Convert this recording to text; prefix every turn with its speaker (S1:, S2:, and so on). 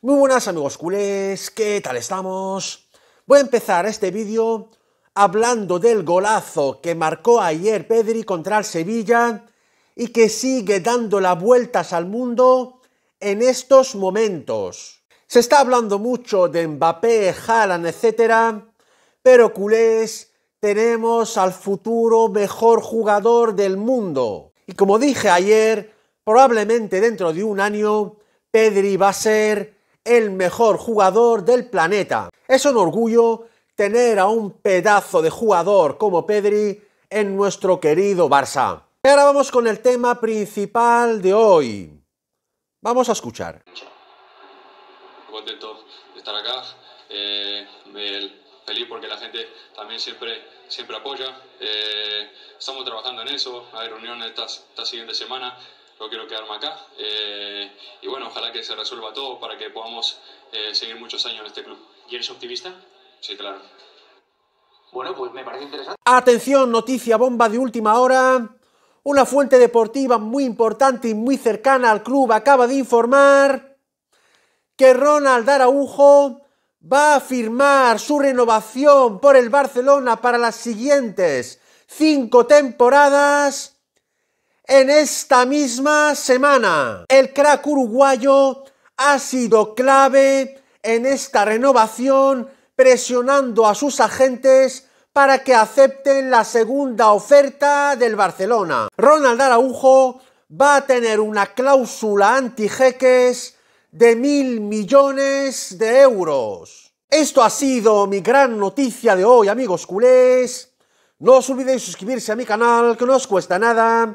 S1: Muy buenas amigos culés, ¿qué tal estamos? Voy a empezar este vídeo hablando del golazo que marcó ayer Pedri contra el Sevilla y que sigue dando las vueltas al mundo en estos momentos. Se está hablando mucho de Mbappé, Haaland, etc. Pero culés, tenemos al futuro mejor jugador del mundo. Y como dije ayer, probablemente dentro de un año, Pedri va a ser el mejor jugador del planeta. Es un orgullo tener a un pedazo de jugador como Pedri en nuestro querido Barça. Y ahora vamos con el tema principal de hoy. Vamos a escuchar.
S2: Contento de estar acá, eh, feliz porque la gente también siempre, siempre apoya. Eh, estamos trabajando en eso, hay reuniones esta, esta siguiente semana no quiero quedarme acá. Eh, y bueno, ojalá que se resuelva todo para que podamos eh, seguir muchos años en este club. ¿Y eres optimista? Sí, claro.
S1: Bueno, pues me parece interesante. Atención, noticia bomba de última hora. Una fuente deportiva muy importante y muy cercana al club acaba de informar que Ronald Araujo va a firmar su renovación por el Barcelona para las siguientes cinco temporadas en esta misma semana, el crack uruguayo ha sido clave en esta renovación, presionando a sus agentes para que acepten la segunda oferta del Barcelona. Ronald Araujo va a tener una cláusula anti-jeques de mil millones de euros. Esto ha sido mi gran noticia de hoy, amigos culés. No os olvidéis suscribirse a mi canal, que no os cuesta nada